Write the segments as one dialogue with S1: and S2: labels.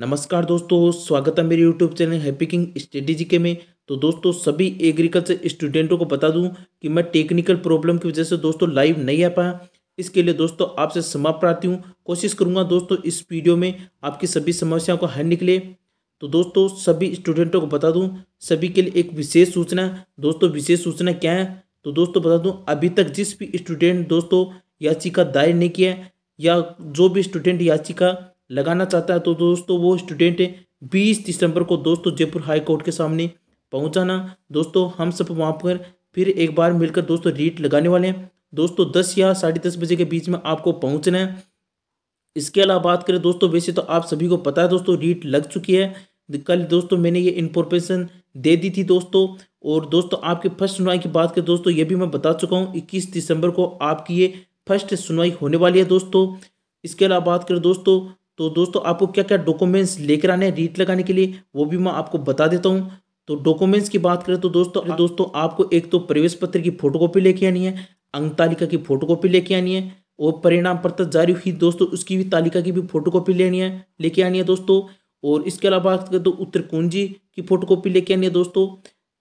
S1: नमस्कार दोस्तों स्वागत है मेरे YouTube channel happy king strategy के में तो दोस्तों सभी एग्रीकल्चर स्टूडेंटों को बता दूं कि मैं टेक्निकल प्रॉब्लम की वजह से दोस्तों लाइव नहीं आ पाया इसके लिए दोस्तों आपसे समाप्त प्राप्ति हूँ कोशिश करूँगा दोस्तों इस वीडियो में आपकी सभी समस्याओं का हल निकले तो दोस्तों सभी स्टूडेंटों को बता दूँ सभी के लिए एक विशेष सूचना दोस्तों विशेष सूचना क्या है तो दोस्तों बता दूँ अभी तक जिस भी स्टूडेंट दोस्तों याचिका दायर नहीं किया या जो भी स्टूडेंट याचिका लगाना चाहता है तो दोस्तों वो स्टूडेंट बीस दिसंबर को दोस्तों जयपुर हाई कोर्ट के सामने पहुंचाना दोस्तों हम सब वहाँ पर फिर एक बार मिलकर दोस्तों रीट लगाने वाले हैं दोस्तों दस या साढ़े दस बजे के बीच में आपको पहुँचना है इसके अलावा बात करें दोस्तों वैसे तो आप सभी को पता है दोस्तों रीट लग चुकी है कल दोस्तों मैंने ये इन्फॉर्मेशन दे दी थी दोस्तों और दोस्तों आपके फर्स्ट सुनवाई की बात करें दोस्तों ये भी मैं बता चुका हूँ इक्कीस दिसंबर को आपकी ये फर्स्ट सुनवाई होने वाली है दोस्तों इसके अलावा बात करें दोस्तों तो दोस्तों आपको क्या क्या डॉक्यूमेंट्स लेकर आने हैं रीट लगाने के लिए वो भी मैं आपको बता देता हूँ तो डॉक्यूमेंट्स की बात करें तो दोस्तों आ, हाँ। दोस्तों आपको एक तो प्रवेश पत्र की फोटोकॉपी लेके आनी है अंग तालिका की फोटोकॉपी लेके आनी है और परिणाम पत्र जारी हुई दोस्तों उसकी भी तालिका की भी फोटोकॉपी लेनी है लेके आनी है दोस्तों और इसके अलावा बात करें तो उत्तर कुंजी की फोटोकॉपी लेके आनी है दोस्तों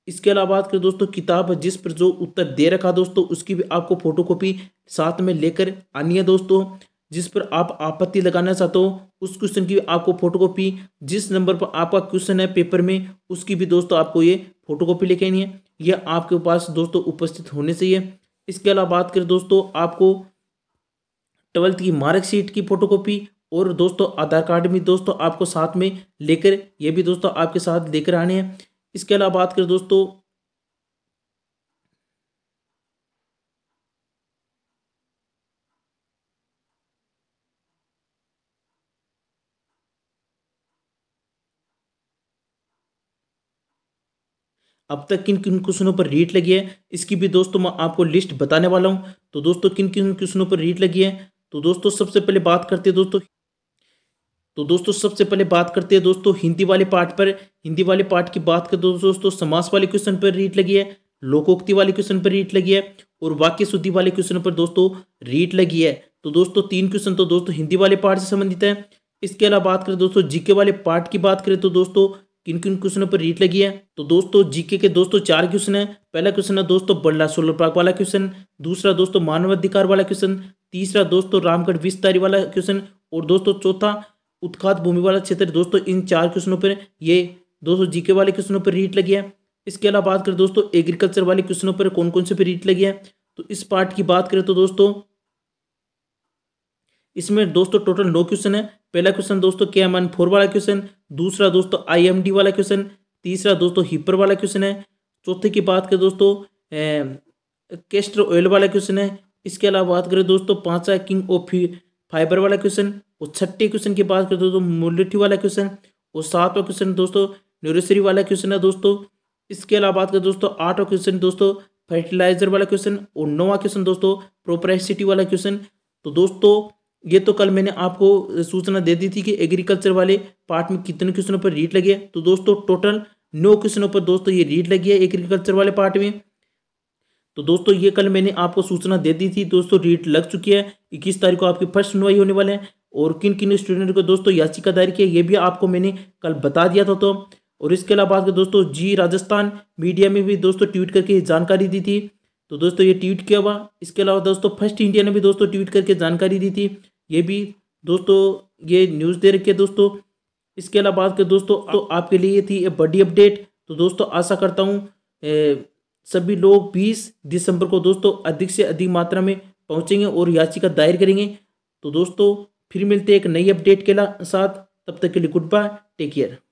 S1: इसके अलावा बात करें दोस्तों किताब जिस पर जो उत्तर दे रखा दोस्तों उसकी भी आपको फोटोकॉपी साथ में लेकर आनी है दोस्तों जिस पर आप आपत्ति लगाना चाहते हो उस क्वेश्चन की आपको फोटोकॉपी जिस नंबर पर आपका क्वेश्चन है पेपर में उसकी भी दोस्तों आपको ये फोटोकॉपी लेके आनी है यह आपके पास दोस्तों उपस्थित होने चाहिए इसके अलावा बात करें दोस्तों आपको ट्वेल्थ की मार्कशीट की फोटोकॉपी और दोस्तों आधार कार्ड भी दोस्तों आपको साथ में लेकर ये भी दोस्तों आपके साथ लेकर आने हैं इसके अलावा बात करें दोस्तों अब तक किन किन क्वेश्चनों पर रीट लगी है इसकी भी दोस्तों मैं आपको लिस्ट बताने वाला हूँ तो दोस्तों किन किन क्वेश्चनों पर रीट लगी है तो दोस्तों सबसे पहले बात करते हैं दोस्तों तो दोस्तों सबसे पहले बात करते हैं दोस्तों हिंदी वाले पार्ट पर हिंदी वाले पार्ट की बात करते दोस्तों समास वाले क्वेश्चन पर रीट लगी है लोकोक्ति वाले क्वेश्चन पर रीट लगी है और वाक्य शुद्धि वाले क्वेश्चन पर दोस्तों रीट लगी है तो दोस्तों तीन क्वेश्चन तो दोस्तों हिंदी वाले पार्ट से संबंधित है इसके अलावा बात करें दोस्तों जीके वाले पार्ट की बात करें तो दोस्तों किन किन क्वेश्चनों पर रीट लगी है तो दोस्तों जीके के दोस्तों चार क्वेश्चन है पहला क्वेश्चन है दोस्तों बल्ला सोलर पार्क वाला क्वेश्चन दूसरा दोस्तों मानवाधिकार वाला क्वेश्चन तीसरा दोस्तों रामगढ़ विस्तारी वाला क्वेश्चन और दोस्तों चौथा उत्खात भूमि वाला क्षेत्र दोस्तों इन चार क्वेश्चनों पर ये दोस्तों जीके वाले क्वेश्चनों पर रीट लगी है इसके अलावा बात करें दोस्तों एग्रीकल्चर वाले क्वेश्चनों पर कौन कौन से पर रीट लगी है तो इस पार्ट की बात करें तो दोस्तों इसमें दोस्तों टोटल नौ क्वेश्चन है पहला क्वेश्चन दोस्तों के एम एन फोर वाला क्वेश्चन दूसरा दोस्तों आईएमडी वाला क्वेश्चन तीसरा दोस्तों हिपर वाला क्वेश्चन है चौथे की बात करें दोस्तों केस्टर अं, ऑयल वाला क्वेश्चन है इसके अलावा बात करें दोस्तों पाँचा किंग ऑफ फाइबर वाला क्वेश्चन और छठे क्वेश्चन की बात करें दोस्तों मोलिटी वाला क्वेश्चन और सातवा क्वेश्चन दोस्तों न्यूरोसरी वाला क्वेश्चन है दोस्तों इसके अलावा बात करें दोस्तों आठवां क्वेश्चन दोस्तों फर्टिलाइजर वाला क्वेश्चन और नौवा क्वेश्चन दोस्तों प्रोपरेसिटी वाला क्वेश्चन तो दोस्तों ये तो कल मैंने आपको सूचना दे दी थी कि एग्रीकल्चर वाले पार्ट में कितने क्वेश्चनों पर रीट लगी है तो दोस्तों टोटल नौ क्वेश्चनों पर दोस्तों ये रीट लगी है एग्रीकल्चर वाले पार्ट में तो दोस्तों ये कल मैंने आपको सूचना दे दी थी दोस्तों रीट लग चुकी है इक्कीस तारीख को आपकी फर्स्ट सुनवाई होने वाले हैं और किन किन स्टूडेंट को दोस्तों याचिका दायर की है ये भी आपको मैंने कल बता दिया था तो और इसके अलावा बात दोस्तों जी राजस्थान मीडिया में भी दोस्तों ट्वीट करके जानकारी दी थी तो दोस्तों ये ट्वीट किया हुआ इसके अलावा दोस्तों फर्स्ट इंडिया ने भी दोस्तों ट्वीट करके जानकारी दी थी ये भी दोस्तों ये न्यूज़ दे रखी है दोस्तों इसके अलावा बात करें दोस्तों तो आपके लिए थी बड़ी अपडेट तो दोस्तों आशा करता हूँ सभी लोग बीस दिसंबर को दोस्तों अधिक से अधिक मात्रा में पहुँचेंगे और याचिका दायर करेंगे तो दोस्तों फिर मिलते एक नई अपडेट के साथ तब तक के लिए गुड बाय टेक केयर